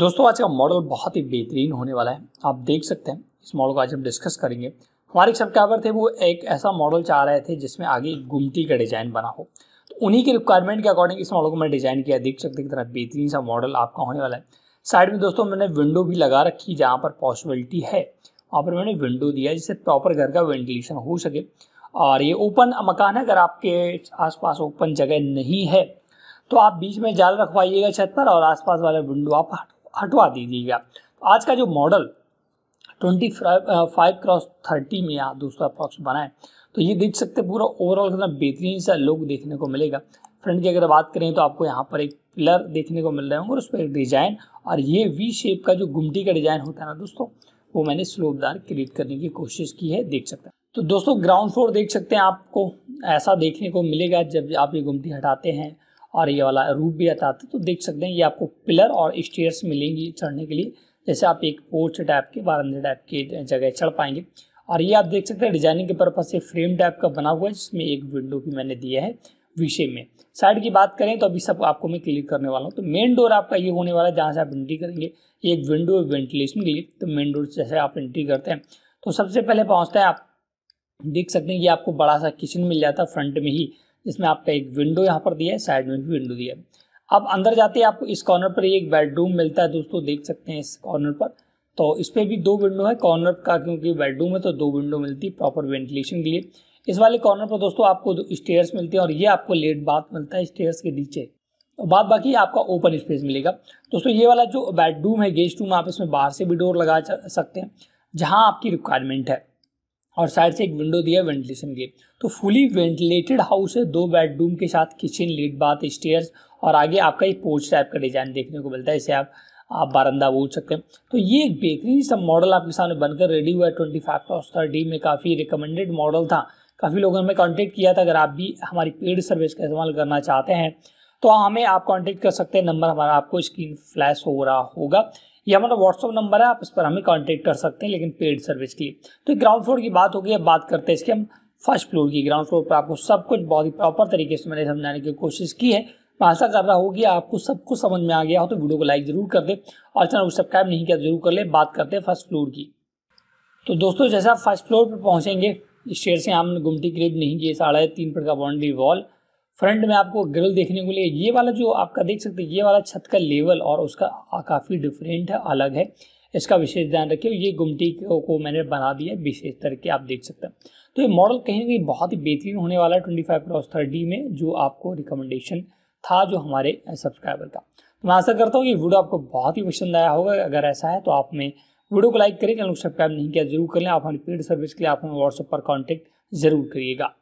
दोस्तों आज का मॉडल बहुत ही बेहतरीन होने वाला है आप देख सकते हैं इस मॉडल को आज हम डिस्कस करेंगे हमारे सब्सक्राइबर थे वो एक ऐसा मॉडल चाह रहे थे जिसमें आगे एक गुमटी का डिज़ाइन बना हो तो उन्हीं के रिक्वायरमेंट के अकॉर्डिंग इस मॉडल को मैं डिज़ाइन किया देख सकते हैं कि तरह बेहतरीन सा मॉडल आपका होने वाला है साइड में दोस्तों मैंने विंडो भी लगा रखी जहाँ पर पॉसिबिलिटी है वहाँ पर मैंने विंडो दिया जिससे प्रॉपर घर का वेंटिलेशन हो सके और ये ओपन मकान है अगर आपके आसपास ओपन जगह नहीं है तो आप बीच में जाल रखवाइएगा छत पर और आसपास वाले विंडो आप हटा हटवा दीजिएगा तो आज का जो model twenty five cross thirty में यहाँ दूसरा प्रॉक्स बनाए तो ये देख सकते हैं पूरा ओवरऑल कितना बेहतरीन सा लुक देखने को मिलेगा फ्रंट की अगर बात करें तो आपको यहाँ पर एक पिलर देखने को मिल रहे होंगे और उस पर एक डिज़ाइन और ये वी शेप का जो गुमटी का डिज़ाइन होता है ना दोस्तों वो मैंने स्लोपदार क्रिएट करने की कोशिश की है देख सकते हैं तो दोस्तों ग्राउंड फ्लोर देख सकते हैं आपको ऐसा देखने को मिलेगा जब आप ये गुमटी हटाते हैं और ये वाला रूप भी है तो देख सकते हैं ये आपको पिलर और स्टेयर्स मिलेंगी चढ़ने के लिए जैसे आप एक पोर्च टाइप के बारंदे टाइप के जगह चढ़ पाएंगे और ये आप देख सकते हैं डिजाइनिंग के पर्पज से फ्रेम टाइप का बना हुआ है जिसमें एक विंडो भी मैंने दिया है विषय में साइड की बात करें तो अभी सब आपको मैं क्लिक करने वाला हूँ तो मेन डोर आपका ये होने वाला है जहाँ से आप एंट्री करेंगे ये एक विंडो वेंटिलेशन के लिए तो मेन डोर जैसे आप एंट्री करते हैं तो सबसे पहले पहुँचते हैं आप देख सकते हैं कि आपको बड़ा सा किचन मिल जाता है फ्रंट में ही जिसमें आपका एक विंडो यहाँ पर दिया है साइड में भी विंडो दिया है अब अंदर जाते हैं आपको इस कॉर्नर पर एक बेडरूम मिलता है दोस्तों देख सकते हैं इस कॉर्नर पर तो इस पर भी दो विंडो है कॉर्नर का क्योंकि बेडरूम है तो दो विंडो मिलती है प्रॉपर वेंटिलेशन के लिए इस वाले कॉर्नर पर दोस्तों आपको दो स्टेयर्स मिलते हैं और ये आपको लेट बाथ मिलता है स्टेयर्स के नीचे और बाद बाकी आपका ओपन स्पेस मिलेगा दोस्तों ये वाला जो बेडरूम है गेस्ट रूम आप इसमें बाहर से भी डोर लगा सकते हैं जहाँ आपकी रिक्वायरमेंट है और साइड से एक विंडो दिया है वेंटिलेशन के तो फुली वेंटिलेटेड हाउस है दो बेडरूम के साथ किचन लीड बाथ स्टेयर्स और आगे आपका एक पोर्च टाइप का डिजाइन देखने को मिलता है इसे आप आप बारंदा बोल सकते हैं तो ये एक बेहतरीन सब मॉडल आपके सामने बनकर रेडी हुआ है ट्वेंटी फाइव थाउज थर्टी में काफ़ी रिकमेंडेड मॉडल था काफ़ी लोगों ने हमें कॉन्टेक्ट किया था अगर आप भी हमारी पेड सर्विस का इस्तेमाल करना चाहते हैं तो हमें आप कॉन्टेक्ट कर सकते हैं नंबर हमारा आपको स्क्रीन फ्लैश हो रहा होगा ये हमारा व्हाट्सअप नंबर है आप इस पर हमें कॉन्टेक्ट कर सकते हैं लेकिन पेड सर्विस के लिए तो ग्राउंड फ्लोर की बात होगी अब बात करते हैं इसके हम फर्स्ट फ्लोर की ग्राउंड फ्लोर पर आपको सब कुछ बहुत ही प्रॉपर तरीके से मैंने समझाने की कोशिश की है आशा कर रहा होगी आपको सब कुछ समझ में आ गया हो तो वीडियो को लाइक जरूर कर दे और चैनल को सब्सक्राइब नहीं किया तो जरूर कर ले बात करते हैं फर्स्ट फ्लोर की तो दोस्तों जैसे आप फर्स्ट फ्लोर पर इस स्टेयर से हमने गुमटी क्रिएट नहीं किए साढ़े तीन फट का बाउंड्री वॉल फ्रंट में आपको ग्रिल देखने को लिए ये वाला जो आपका देख सकते हैं ये वाला छत का लेवल और उसका काफ़ी डिफरेंट है अलग है इसका विशेष ध्यान रखिए ये गुमटी को मैंने बना दिया विशेष तरह के आप देख सकते हैं तो ये मॉडल कहीं ना कहीं बहुत ही बेहतरीन होने वाला है ट्वेंटी फाइव क्रॉस थर्टी में जो आपको रिकमेंडेशन था जो हमारे सब्सक्राइबर का तो मैं आशा करता हूँ कि वीडियो आपको बहुत ही पसंद आया होगा अगर ऐसा है तो आप में वीडियो को लाइक करें चैनल को सब्सक्राइब नहीं किया जरूर कर लें आप हमारी पेड सर्विस के लिए आप हमें व्हाट्सएप पर कॉन्टैक्ट जरूर करिएगा